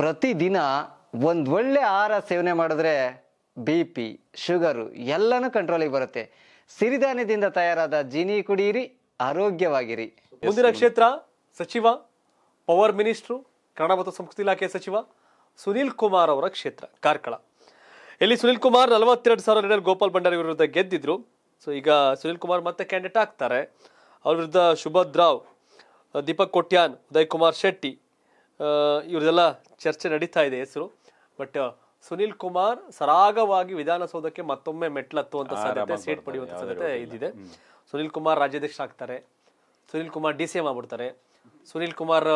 ಪ್ರತಿದಿನ ಒಂದು ಒಳ್ಳೆ ಆಹಾರ ಸೇವನೆ ಮಾಡಿದ್ರೆ ಬಿ ಪಿ ಶುಗರು ಎಲ್ಲನೂ ಕಂಟ್ರೋಲಿಗೆ ಬರುತ್ತೆ ಸಿರಿಧಾನ್ಯದಿಂದ ತಯಾರಾದ ಜೀನಿ ಕುಡಿಯಿರಿ ಆರೋಗ್ಯವಾಗಿರಿ ಮುಂದಿನ ಕ್ಷೇತ್ರ ಸಚಿವ ಪವರ್ ಮಿನಿಸ್ಟ್ರು ಕನ್ನಡ ಮತ್ತು ಸಂಸ್ಕೃತಿ ಇಲಾಖೆ ಸಚಿವ ಸುನೀಲ್ ಕುಮಾರ್ ಅವರ ಕ್ಷೇತ್ರ ಕಾರ್ಕಳ ಇಲ್ಲಿ ಸುನೀಲ್ ಕುಮಾರ್ ನಲವತ್ತೆರಡು ಸಾವಿರ ಲೀಡರ್ ಗೋಪಾಲ್ ಭಂಡಾರಿ ವಿರುದ್ಧ ಗೆದ್ದಿದ್ರು ಸೊ ಈಗ ಸುನೀಲ್ ಕುಮಾರ್ ಮತ್ತೆ ಕ್ಯಾಂಡಿಡೇಟ್ ಆಗ್ತಾರೆ ಅವ್ರ ವಿರುದ್ಧ ಶುಭದ್ರಾವ್ ದೀಪಕ್ ಕೊಟ್ಯಾನ್ ಉದಯ್ ಕುಮಾರ್ ಶೆಟ್ಟಿ ಇವ್ರದೆಲ್ಲ ಚರ್ಚೆ ನಡೀತಾ ಇದೆ ಹೆಸರು ಬಟ್ ಸುನಿಲ್ ಕುಮಾರ್ ಸರಾಗವಾಗಿ ವಿಧಾನಸೌಧಕ್ಕೆ ಮತ್ತೊಮ್ಮೆ ಮೆಟ್ಲತ್ತುವಂತ ಸಾಧ್ಯತೆ ಸೀಟ್ ಪಡೆಯುವಂತ ಸಾಧ್ಯತೆ ಇದಿದೆ ಸುನಿಲ್ ಕುಮಾರ್ ರಾಜ್ಯಾಧ್ಯಕ್ಷ ಆಗ್ತಾರೆ Sunil Kumar D C M ಆಗ್ಬಿಡ್ತಾರೆ Sunil Kumar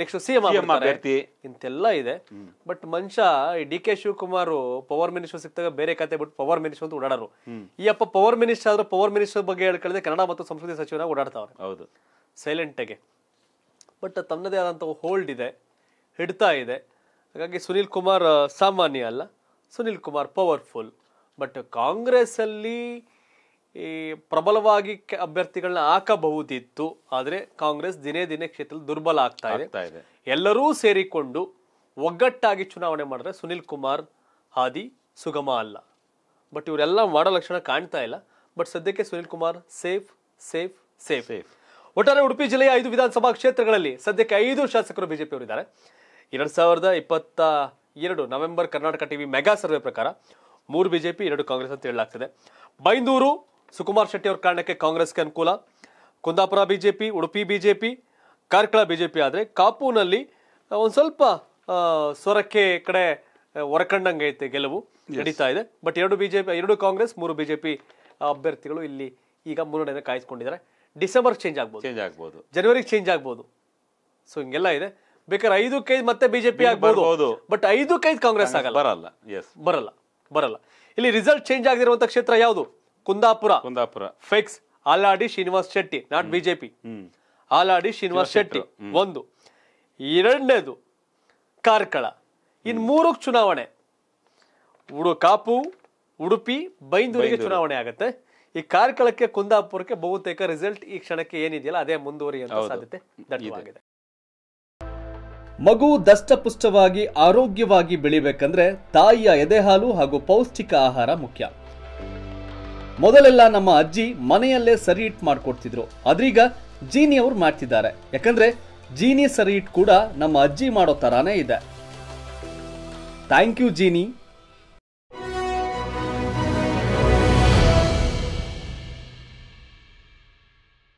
next C M ಆಗ್ತಾರೆ ಇಂತೆಲ್ಲ ಇದೆ ಬಟ್ ಮನುಷ್ಯ ಈ D K Shivakumar power minister ಸಿಕ್ತಾಗ ಬೇರೆ ಕತೆ ಬಿಟ್ಟು ಪವರ್ ಮಿನಿಸ್ಟರ್ ಅಂತ ಓಡಾಡರು ಈ ಅಪ್ಪ ಪವರ್ ಮಿನಿಸ್ಟರ್ ಆದ್ರೂ ಪವರ್ ಮಿನಿಸ್ಟರ್ ಬಗ್ಗೆ ಹೇಳ್ಕೊಳ್ಳದೆ ಕನ್ನಡ ಮತ್ತು ಸಂಸ್ಕೃತಿ ಸಚಿವರಾಗಿ ಓಡಾಡ್ತಾವ್ರೆ ಹೌದು ಸೈಲೆಂಟ್ ಆಗಿ ಬಟ್ ತನ್ನದೇ ಆದಂಥ ಹೋಲ್ಡ್ ಇದೆ ಹಿಡ್ತಾ ಇದೆ ಹಾಗಾಗಿ ಸುನೀಲ್ ಕುಮಾರ್ ಸಾಮಾನ್ಯ ಅಲ್ಲ ಸುನೀಲ್ ಕುಮಾರ್ ಪವರ್ಫುಲ್ ಬಟ್ ಕಾಂಗ್ರೆಸ್ಸಲ್ಲಿ ಈ ಪ್ರಬಲವಾಗಿ ಅಭ್ಯರ್ಥಿಗಳನ್ನ ಹಾಕಬಹುದಿತ್ತು ಆದರೆ ಕಾಂಗ್ರೆಸ್ ದಿನೇ ದಿನೇ ಕ್ಷೇತ್ರದಲ್ಲಿ ದುರ್ಬಲ ಆಗ್ತಾ ಇದೆ ಎಲ್ಲರೂ ಸೇರಿಕೊಂಡು ಒಗ್ಗಟ್ಟಾಗಿ ಚುನಾವಣೆ ಮಾಡಿದ್ರೆ ಸುನೀಲ್ ಕುಮಾರ್ ಹಾದಿ ಸುಗಮ ಅಲ್ಲ ಬಟ್ ಇವರೆಲ್ಲ ಮಾಡೋ ಲಕ್ಷಣ ಕಾಣ್ತಾ ಇಲ್ಲ ಬಟ್ ಸದ್ಯಕ್ಕೆ Sunil Kumar safe safe safe safe ಒಟ್ಟಾರೆ ಉಡುಪಿ ಜಿಲ್ಲೆಯ ಐದು ವಿಧಾನಸಭಾ ಕ್ಷೇತ್ರಗಳಲ್ಲಿ ಸದ್ಯಕ್ಕೆ ಐದು ಶಾಸಕರು ಬಿಜೆಪಿಯವರಿದ್ದಾರೆ ಎರಡು ಸಾವಿರದ ಇಪ್ಪತ್ತ ಎರಡು November Karnataka TV mega survey ಪ್ರಕಾರ ಮೂರು ಬಿಜೆಪಿ ಎರಡು ಕಾಂಗ್ರೆಸ್ ಅಂತ ಹೇಳಲಾಗ್ತದೆ ಬೈಂದೂರು ಸುಕುಮಾರ್ ಶೆಟ್ಟಿ ಅವರ ಕಾರಣಕ್ಕೆ ಕಾಂಗ್ರೆಸ್ಗೆ ಅನುಕೂಲ Kundapura BJP Udupi BJP Karkala BJP ಆದರೆ ಕಾಪುನಲ್ಲಿ ಒಂದು ಸ್ವಲ್ಪ ಸ್ವರಕ್ಕೆ ಕಡೆ ಹೊರಕಂಡಂಗೆ ಐತೆ ಗೆಲುವು ನಡೀತಾ ಇದೆ ಬಟ್ ಎರಡು ಬಿಜೆಪಿ ಎರಡು ಕಾಂಗ್ರೆಸ್ ಮೂರು ಬಿಜೆಪಿ ಅಭ್ಯರ್ಥಿಗಳು ಇಲ್ಲಿ ಈಗ ಮುನ್ನಡೆಯನ್ನು ಕಾಯಿಸ್ಕೊಂಡಿದ್ದಾರೆ ಡಿಸೆಂಬರ್ ಚೇಂಜ್ ಆಗ್ಬೋದು ಚೇಂಜ್ ಆಗ್ಬೋದು ಜನವರಿಗೆ ಚೇಂಜ್ ಆಗ್ಬೋದು ಸೊ ಹಿಂಗೆಲ್ಲ ಇದೆ ಬೇಕಾದ್ರೆ ಐದು ಕೈದು ಮತ್ತೆ ಬಿಜೆಪಿ ಆಗ್ಬೋದು ಬಟ್ ಐದು ಕೈದು ಕಾಂಗ್ರೆಸ್ ಆಗಲ್ಲ ಬರಲ್ಲ ಎಸ್ ಬರಲ್ಲ ಬರಲ್ಲ ಇಲ್ಲಿ ರಿಸಲ್ಟ್ ಚೇಂಜ್ ಆಗಿರುವಂತ ಕ್ಷೇತ್ರ ಯಾವುದು ಕುಂದಾಪುರ ಕುಂದಾಪುರ ಫೆಕ್ಸ್ ಆಲಾಡಿ ಶ್ರೀನಿವಾಸ್ ಶೆಟ್ಟಿ ನಾಟ್ ಬಿಜೆಪಿ ಆಲಾಡಿ ಶ್ರೀನಿವಾಸ್ ಶೆಟ್ಟಿ ಒಂದು ಎರಡನೇದು ಕಾರ್ಕಳ ಇನ್ ಮೂರಕ್ಕೆ ಚುನಾವಣೆ ಉಡು ಕಾಪು ಉಡುಪಿ ಬೈಂದೂರಿಗೆ ಚುನಾವಣೆ ಆಗತ್ತೆ ಈ ಕಾರ್ಕಳಕ್ಕೆ ಕುಂದಾಪುರಕ್ಕೆ ಬಹುತೇಕ ರಿಸಲ್ಟ್ ಈ ಕ್ಷಣಕ್ಕೆ ಏನಿದೆಯಲ್ಲ ಅದೇ ಮುಂದುವರಿಯುವಂತ ಸಾಧ್ಯತೆ ದಟ್ಟವಾಗಿದೆ ಮಗು ದಷ್ಟಪುಷ್ಟವಾಗಿ ಆರೋಗ್ಯವಾಗಿ ಬೆಳಿಬೇಕಂದ್ರೆ ತಾಯಿಯ ಎದೆಹಾಲು ಹಾಗೂ ಪೌಷ್ಟಿಕ ಆಹಾರ ಮುಖ್ಯ ಮೊದಲೆಲ್ಲ ನಮ್ಮ ಅಜ್ಜಿ ಮನೆಯಲ್ಲೇ ಸರಿ ಇಟ್ ಮಾಡ್ಕೊಡ್ತಿದ್ರು ಅದ್ರೀಗ ಜೀನಿ ಅವ್ರು ಮಾಡ್ತಿದ್ದಾರೆ ಯಾಕಂದ್ರೆ ಜೀನಿ ಸರಿ ಇಟ್ ಕೂಡ ನಮ್ಮ ಅಜ್ಜಿ ಮಾಡೋ ತರಾನೇ ಇದೆ ಥ್ಯಾಂಕ್ ಯು ಜೀನಿ